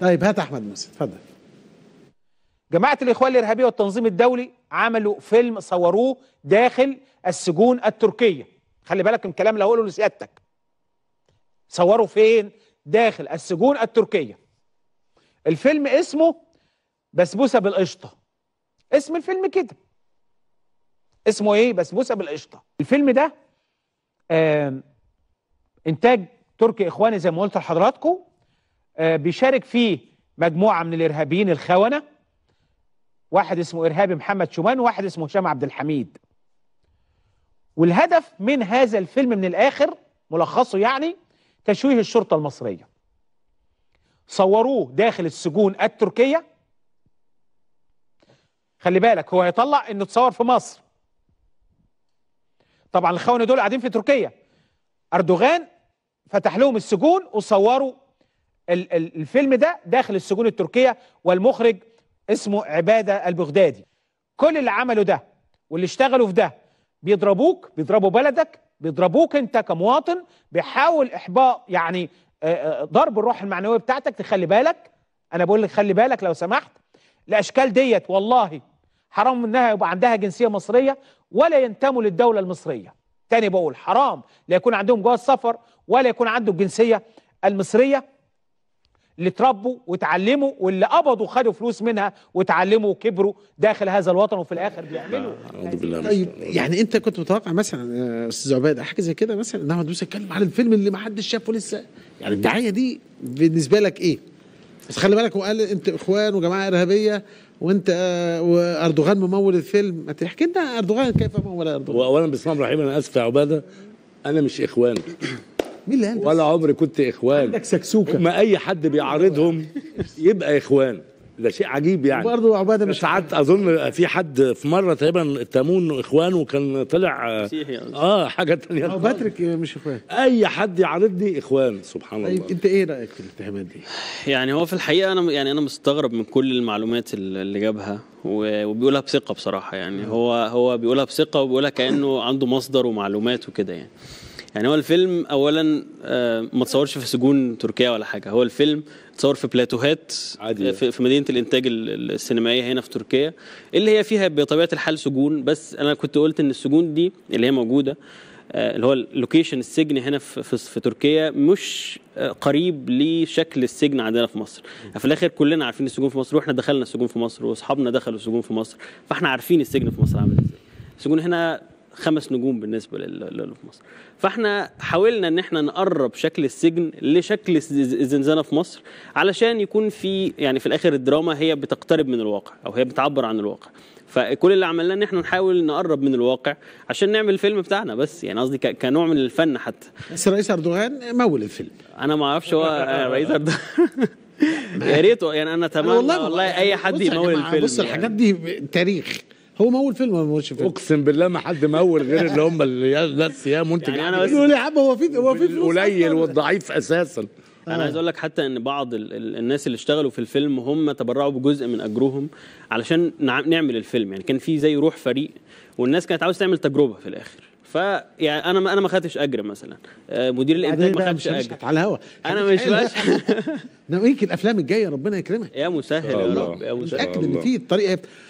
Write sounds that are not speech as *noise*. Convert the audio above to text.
طيب هات احمد موسى اتفضل جماعة الإخوان الإرهابية والتنظيم الدولي عملوا فيلم صوروه داخل السجون التركية خلي بالك من الكلام اللي هقوله لسيادتك صوروا فين داخل السجون التركية الفيلم اسمه بسبوسة بالقشطة اسم الفيلم كده اسمه ايه بسبوسة بالقشطة الفيلم ده آه انتاج تركي اخواني زي ما قلت لحضراتكم آه، بيشارك فيه مجموعة من الإرهابيين الخونة واحد اسمه إرهابي محمد شومان وواحد اسمه هشام عبد الحميد والهدف من هذا الفيلم من الآخر ملخصه يعني تشويه الشرطة المصرية صوروه داخل السجون التركية خلي بالك هو هيطلع انه اتصور في مصر طبعا الخونة دول قاعدين في تركيا اردوغان فتح لهم السجون وصوروا الفيلم ده داخل السجون التركية والمخرج اسمه عبادة البغدادي كل اللي عملوا ده واللي اشتغلوا في ده بيضربوك بيضربوا بلدك بيضربوك انت كمواطن بيحاول احباط يعني آه، آه، ضرب الروح المعنويه بتاعتك تخلي بالك انا بقول لك خلي بالك لو سمحت الاشكال ديت والله حرام انها يبقى عندها جنسيه مصريه ولا ينتموا للدوله المصريه تاني بقول حرام لا يكون عندهم جواز سفر ولا يكون عندهم الجنسيه المصريه اللي اتربوا وتعلموا واللي قبضوا خدوا فلوس منها وتعلموا وكبروا داخل هذا الوطن وفي الاخر بيعملوا طيب يعني انت كنت متوقع مثلا آه، استاذ عباد حاجه زي كده مثلا ان احمد موسى يتكلم عن الفيلم اللي ما حدش شافه لسه يعني الدعايه دي بالنسبه لك ايه؟ بس خلي بالك هو قال انت اخوان وجماعه ارهابيه وانت آه، واردوغان ممول الفيلم ما تحكي لنا اردوغان كيف مول اردوغان واولا بسم الله الرحمن الرحيم انا اسف يا عباده انا مش اخوان مين اللي هندس؟ ولا عمري كنت اخوان عندك سكسوكه ما اي حد بيعارضهم يبقى اخوان ده شيء عجيب يعني برضه عباده مش ساعات اظن في حد في مره تقريبا تامون اخوان كان طلع آه، مسيحي يعني. اه حاجه ثانيه اه باتريك مش اخوان اي حد يعارضني اخوان سبحان طيب، الله طيب انت ايه رايك في الاتهامات دي؟ يعني هو في الحقيقه انا يعني انا مستغرب من كل المعلومات اللي جابها وبيقولها بثقه بصراحه يعني هو هو بيقولها بثقه وبيقولها كانه عنده مصدر ومعلومات وكده يعني يعني هو الفيلم اولا آه، ما اتصورش في سجون تركيا ولا حاجه هو الفيلم اتصور في بلاتوهات عادية. آه، في مدينه الانتاج السينمائيه هنا في تركيا اللي هي فيها بطبيعه الحال سجون بس انا كنت قلت ان السجون دي اللي هي موجوده آه، اللي هو اللوكيشن السجن هنا في, في, في تركيا مش قريب لشكل السجن عندنا في مصر في الاخر كلنا عارفين السجون في مصر واحنا دخلنا السجون في مصر واصحابنا دخلوا السجون في مصر فاحنا عارفين السجن في مصر عامل ازاي السجون هنا خمس نجوم بالنسبه للي في مصر فاحنا حاولنا ان احنا نقرب شكل السجن لشكل الزنزانه في مصر علشان يكون في يعني في الاخر الدراما هي بتقترب من الواقع او هي بتعبر عن الواقع فكل اللي عملناه ان احنا نحاول نقرب من الواقع عشان نعمل الفيلم بتاعنا بس يعني قصدي كنوع من الفن حتى بس الرئيس اردوغان مول الفيلم انا ما اعرفش هو *laughs* الرئيس اردوغان *laughs* يا ريت يعني انا تمام والله, والله اي حد يمول الفيلم بص يعني. الحاجات دي تاريخ هو مول فيلم ما مولش فيلم اقسم بالله ما حد مول غير اللي هم ناس يا منتج يعني انا بس يا عم هو في هو في القليل والضعيف اساسا انا عايز اقول لك حتى ان بعض ال ال الناس اللي اشتغلوا في الفيلم هم تبرعوا بجزء من اجرهم علشان نعمل الفيلم يعني كان في زي روح فريق والناس كانت عاوزه تعمل تجربه في الاخر ف يعني انا ما انا ما خدتش اجر مثلا آه، مدير الانتاج ما خدش اجر على الهوا انا مش *laughs* ده يمكن الافلام الجايه ربنا يكرمك يا مسهل يا رب يا مسهل متاكد ان في طريقه